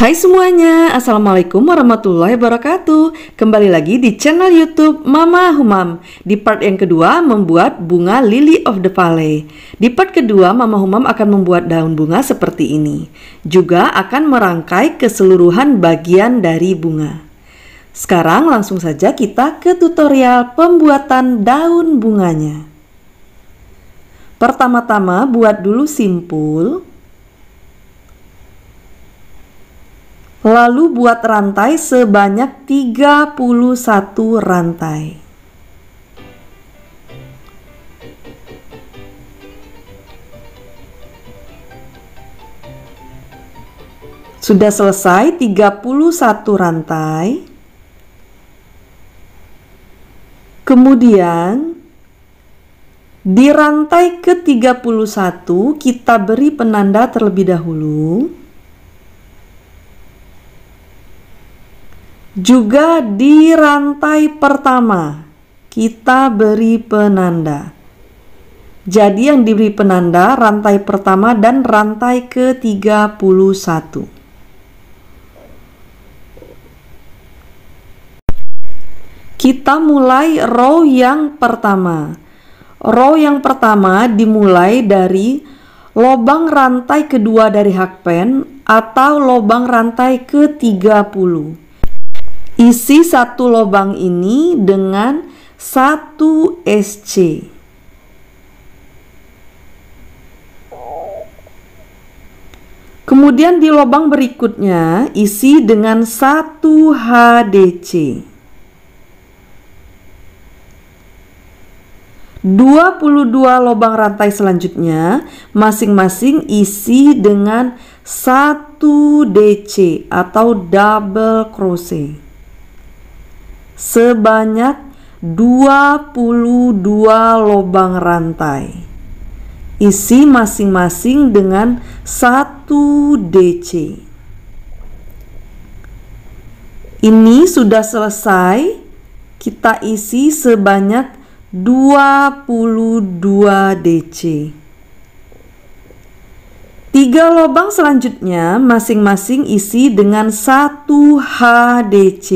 Hai semuanya, Assalamualaikum warahmatullahi wabarakatuh Kembali lagi di channel Youtube Mama Humam Di part yang kedua, membuat bunga Lily of the Valley Di part kedua, Mama Humam akan membuat daun bunga seperti ini Juga akan merangkai keseluruhan bagian dari bunga Sekarang langsung saja kita ke tutorial pembuatan daun bunganya Pertama-tama buat dulu simpul Lalu buat rantai sebanyak 31 rantai. Sudah selesai 31 rantai. Kemudian di rantai ke-31 kita beri penanda terlebih dahulu. Juga di rantai pertama kita beri penanda. Jadi yang diberi penanda rantai pertama dan rantai ke-31. Kita mulai row yang pertama. Row yang pertama dimulai dari lobang rantai kedua dari hakpen atau lobang rantai ke-30. Isi satu lubang ini dengan satu SC. Kemudian di lubang berikutnya isi dengan satu HDC. Dua puluh dua lobang rantai selanjutnya masing-masing isi dengan satu DC atau double crochet sebanyak 22 lubang rantai. Isi masing-masing dengan 1 DC. Ini sudah selesai. Kita isi sebanyak 22 DC. Tiga lubang selanjutnya masing-masing isi dengan 1 HDC.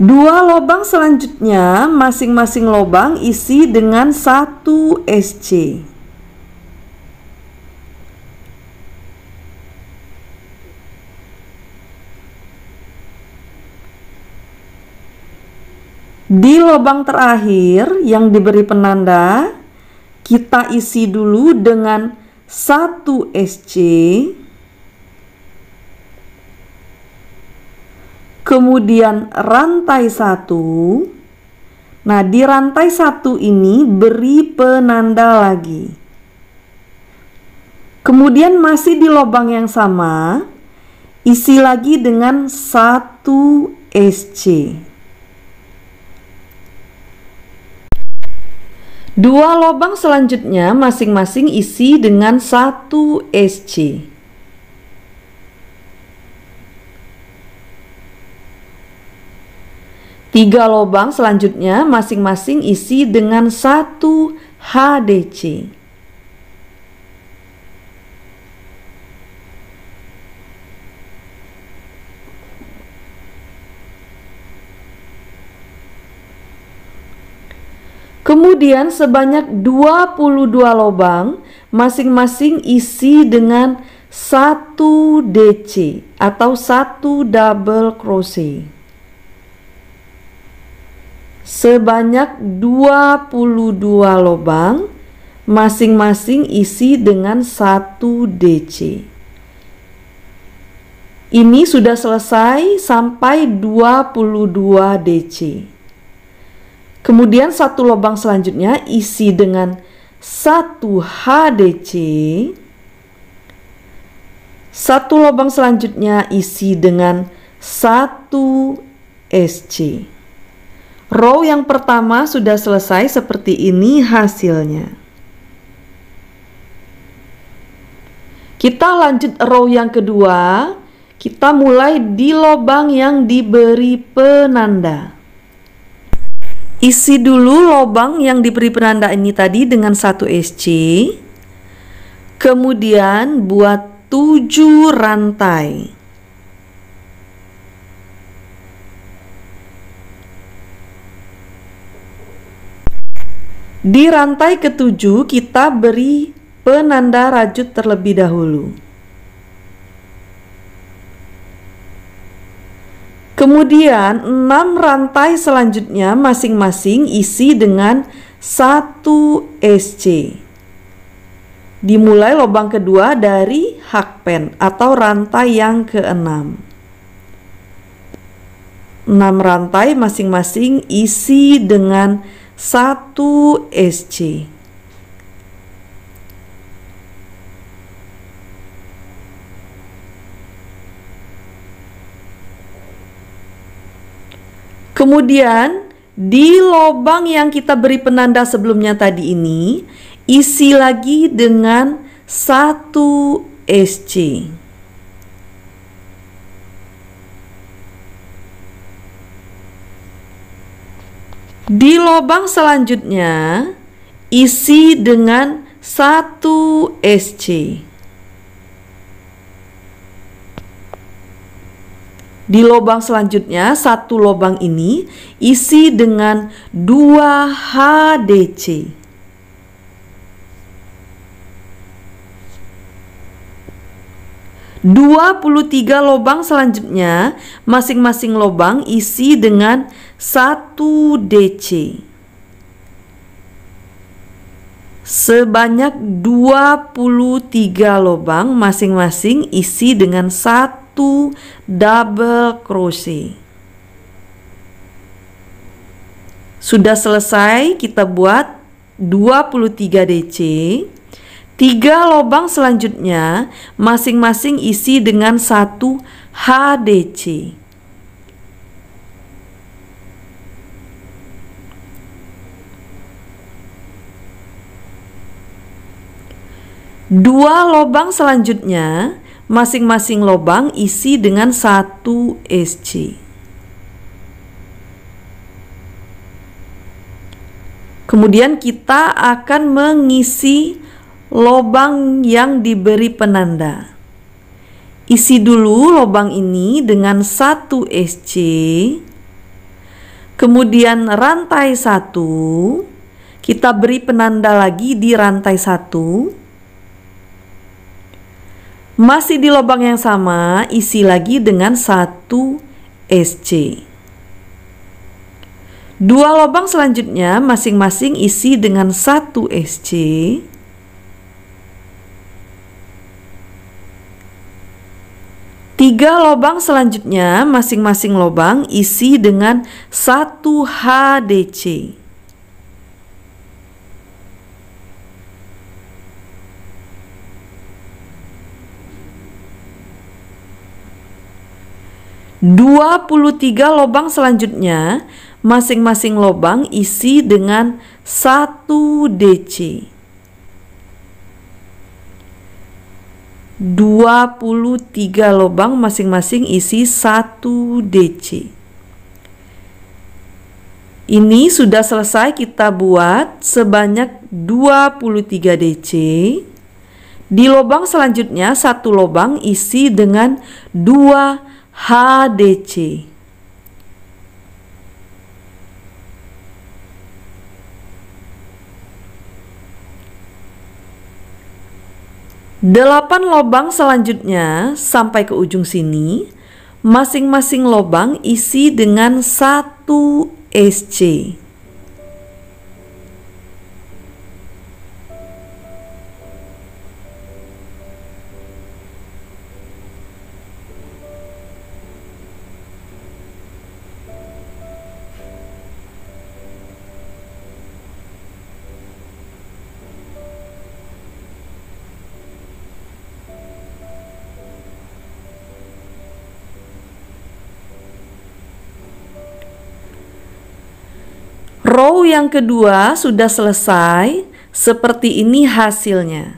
Dua lobang selanjutnya, masing-masing lobang isi dengan satu SC. Di lobang terakhir yang diberi penanda, kita isi dulu dengan satu SC. kemudian rantai satu. Nah, di rantai satu ini beri penanda lagi. Kemudian masih di lubang yang sama, isi lagi dengan satu SC. Dua lubang selanjutnya masing-masing isi dengan satu SC. Tiga lubang selanjutnya masing-masing isi dengan satu HDC. Kemudian sebanyak 22 lubang masing-masing isi dengan 1 DC atau 1 double crochet sebanyak 22 lubang masing-masing isi dengan 1 DC. Ini sudah selesai sampai 22 DC. Kemudian satu lubang selanjutnya isi dengan 1 HDC. Satu lubang selanjutnya isi dengan 1 SC. Row yang pertama sudah selesai seperti ini hasilnya. Kita lanjut row yang kedua. Kita mulai di lubang yang diberi penanda. Isi dulu lubang yang diberi penanda ini tadi dengan satu SC. Kemudian buat 7 rantai. Di rantai ketujuh kita beri penanda rajut terlebih dahulu. Kemudian 6 rantai selanjutnya masing-masing isi dengan satu SC. Dimulai lubang kedua dari hakpen atau rantai yang keenam. 6 rantai masing-masing isi dengan 1 SC. Kemudian di lubang yang kita beri penanda sebelumnya tadi ini isi lagi dengan 1 SC. 1 SC. Di lubang selanjutnya isi dengan 1 SC. Di lubang selanjutnya, satu lubang ini isi dengan 2 HDC. Dua puluh tiga lubang selanjutnya, masing-masing lubang isi dengan 1 DC sebanyak 23 lubang masing-masing isi dengan satu double crochet. Sudah selesai kita buat 23 DC. tiga lubang selanjutnya masing-masing isi dengan satu HDC. Dua lobang selanjutnya, masing-masing lubang isi dengan satu SC. Kemudian kita akan mengisi lubang yang diberi penanda. Isi dulu lubang ini dengan satu SC. Kemudian rantai satu, kita beri penanda lagi di rantai satu. Masih di lubang yang sama, isi lagi dengan 1 SC. Dua lubang selanjutnya masing-masing isi dengan 1 SC. Tiga lubang selanjutnya masing-masing lubang isi dengan 1 HDC. 23 lubang selanjutnya, masing-masing lubang isi dengan 1 DC. 23 lubang masing-masing isi 1 DC. Ini sudah selesai kita buat sebanyak 23 DC. Di lubang selanjutnya satu lubang isi dengan 2 DC HDC. Delapan lobang selanjutnya sampai ke ujung sini, masing-masing lobang isi dengan satu SC. Row yang kedua sudah selesai, seperti ini hasilnya.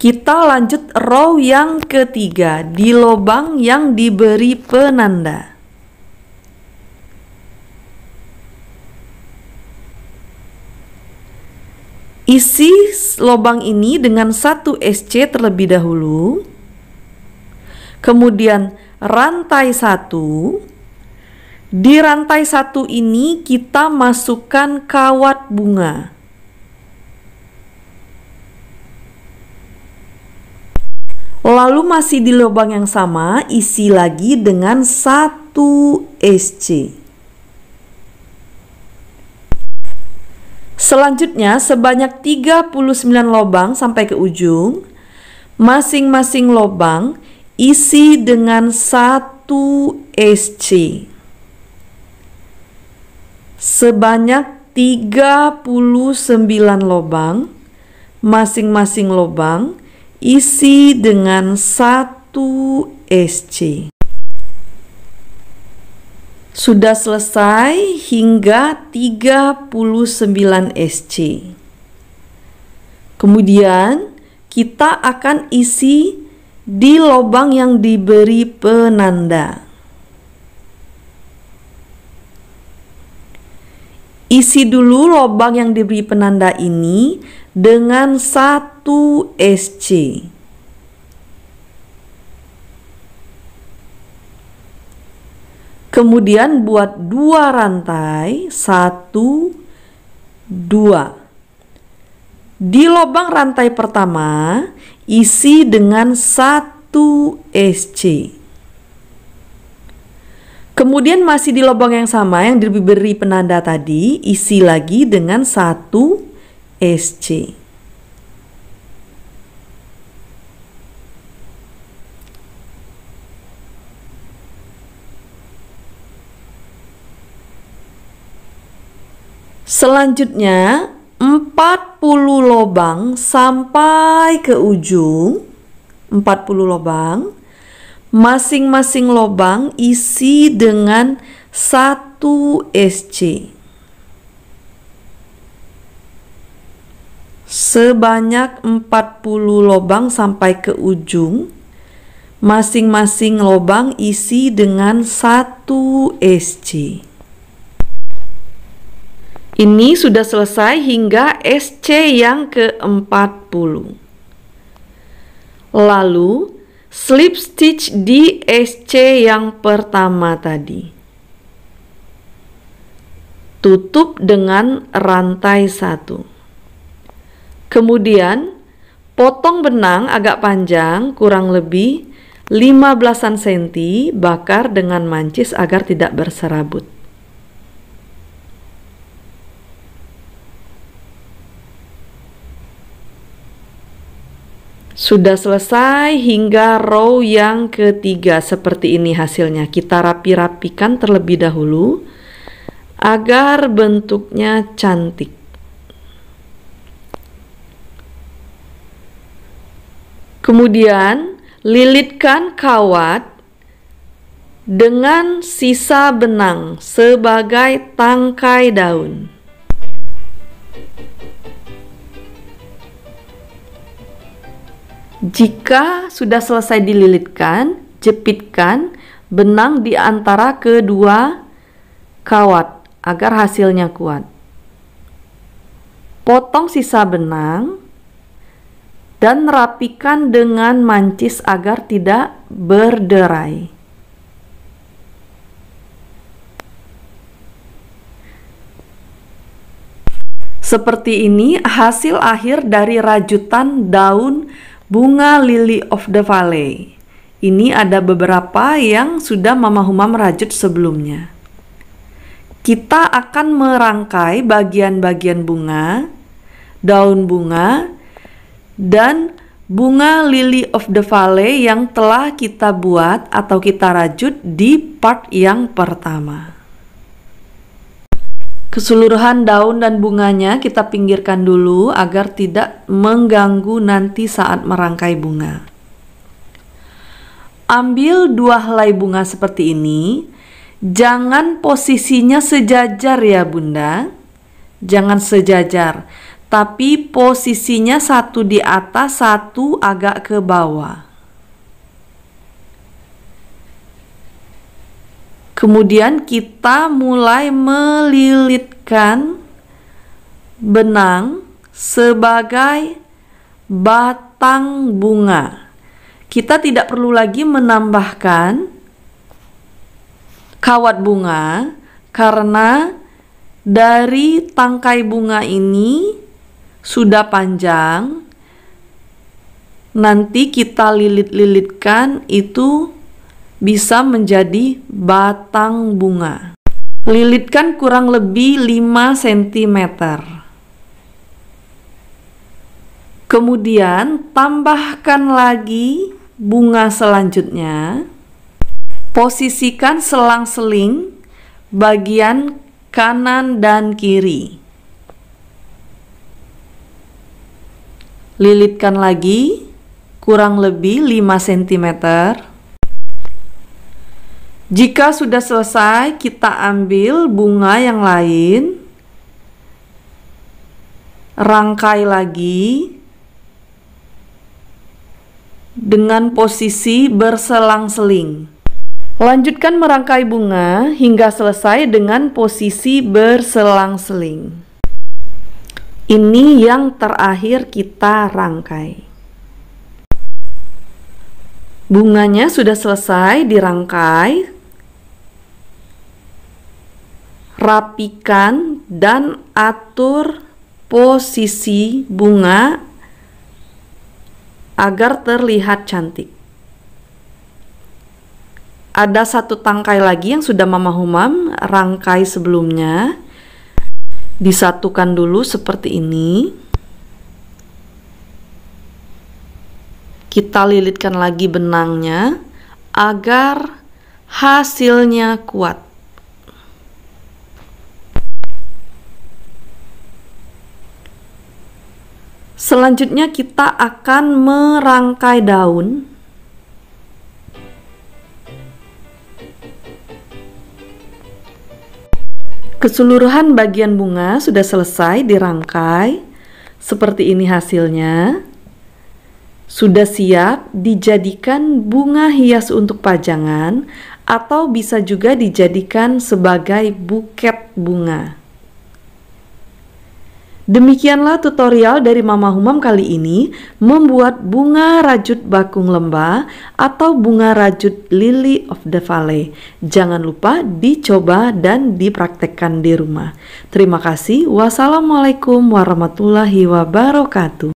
Kita lanjut row yang ketiga di lubang yang diberi penanda. Isi lubang ini dengan satu SC terlebih dahulu. Kemudian rantai satu. Di rantai satu ini kita masukkan kawat bunga. Lalu masih di lubang yang sama, isi lagi dengan satu SC. Selanjutnya sebanyak 39 lubang sampai ke ujung. Masing-masing lubang isi dengan satu SC sebanyak 39 lobang, masing-masing lobang isi dengan satu SC. Sudah selesai hingga 39 SC. Kemudian kita akan isi di lobang yang diberi penanda. Isi dulu lubang yang diberi penanda ini dengan 1 SC. Kemudian buat dua rantai, satu, dua. Di lobang rantai pertama, isi dengan satu SC. Kemudian masih di lubang yang sama yang diberi penanda tadi, isi lagi dengan 1 SC. Selanjutnya 40 lubang sampai ke ujung 40 lubang masing-masing lobang isi dengan satu SC. Sebanyak 40 lobang sampai ke ujung. Masing-masing lobang isi dengan satu SC. Ini sudah selesai hingga SC yang ke-40. Lalu, slip stitch di SC yang pertama tadi. Tutup dengan rantai satu. Kemudian potong benang agak panjang kurang lebih 15 cm bakar dengan mancis agar tidak berserabut. Sudah selesai hingga row yang ketiga seperti ini hasilnya. Kita rapi-rapikan terlebih dahulu agar bentuknya cantik. Kemudian lilitkan kawat dengan sisa benang sebagai tangkai daun. Jika sudah selesai dililitkan, jepitkan benang di antara kedua kawat agar hasilnya kuat. Potong sisa benang dan rapikan dengan mancis agar tidak berderai. Seperti ini hasil akhir dari rajutan daun bunga lily of the valley. Ini ada beberapa yang sudah Mama Huma merajut sebelumnya. Kita akan merangkai bagian-bagian bunga, daun bunga, dan bunga lily of the valley yang telah kita buat atau kita rajut di part yang pertama. Keseluruhan daun dan bunganya kita pinggirkan dulu agar tidak mengganggu nanti saat merangkai bunga. Ambil dua helai bunga seperti ini. Jangan posisinya sejajar ya, Bunda. Jangan sejajar, tapi posisinya satu di atas, satu agak ke bawah. Kemudian kita mulai melilitkan benang sebagai batang bunga. Kita tidak perlu lagi menambahkan kawat bunga karena dari tangkai bunga ini sudah panjang. Nanti kita lilit-lilitkan itu bisa menjadi batang bunga. Lilitkan kurang lebih 5 cm. Kemudian tambahkan lagi bunga selanjutnya. Posisikan selang-seling bagian kanan dan kiri. Lilitkan lagi kurang lebih 5 cm. Jika sudah selesai, kita ambil bunga yang lain, rangkai lagi dengan posisi berselang-seling. Lanjutkan merangkai bunga hingga selesai dengan posisi berselang-seling. Ini yang terakhir kita rangkai. Bunganya sudah selesai dirangkai, rapikan dan atur posisi bunga agar terlihat cantik. Ada satu tangkai lagi yang sudah mama humam rangkai sebelumnya. Disatukan dulu seperti ini. Kita lilitkan lagi benangnya agar hasilnya kuat. Selanjutnya kita akan merangkai daun Keseluruhan bagian bunga sudah selesai dirangkai. Seperti ini hasilnya. Sudah siap dijadikan bunga hias untuk pajangan atau bisa juga dijadikan sebagai buket bunga. Demikianlah tutorial dari Mama Humam kali ini membuat bunga rajut bakung lembah atau bunga rajut lily of the valley. Jangan lupa dicoba dan dipraktekkan di rumah. Terima kasih. Wassalamualaikum warahmatullahi wabarakatuh.